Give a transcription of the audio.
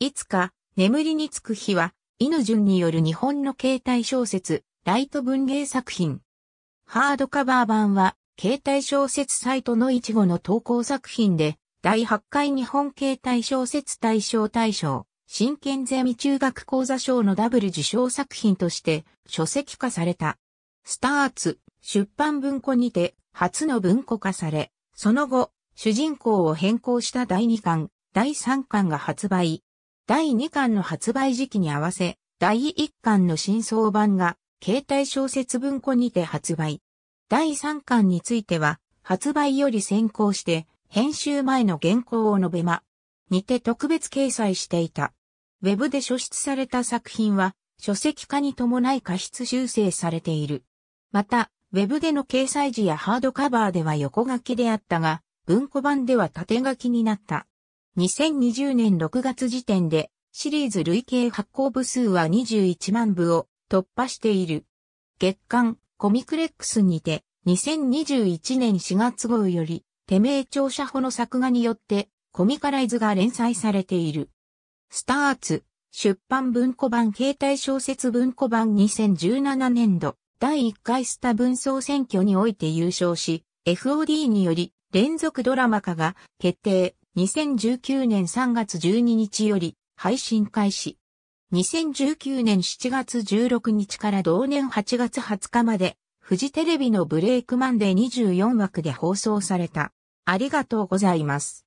いつか、眠りにつく日は、犬順による日本の携帯小説、ライト文芸作品。ハードカバー版は、携帯小説サイトの一語の投稿作品で、第8回日本携帯小説大賞大賞、真剣ゼミ中学講座賞のダブル受賞作品として、書籍化された。スターツ、出版文庫にて、初の文庫化され、その後、主人公を変更した第2巻、第3巻が発売、第2巻の発売時期に合わせ、第1巻の新装版が、携帯小説文庫にて発売。第3巻については、発売より先行して、編集前の原稿を述べま、にて特別掲載していた。ウェブで書出された作品は、書籍化に伴い過失修正されている。また、ウェブでの掲載時やハードカバーでは横書きであったが、文庫版では縦書きになった。2020年6月時点でシリーズ累計発行部数は21万部を突破している。月刊コミクレックスにて2021年4月号より手名著者法の作画によってコミカライズが連載されている。スターツ出版文庫版携帯小説文庫版2017年度第1回スタ文総選挙において優勝し FOD により連続ドラマ化が決定2019年3月12日より配信開始。2019年7月16日から同年8月20日まで、フジテレビのブレイクマンデー24枠で放送された。ありがとうございます。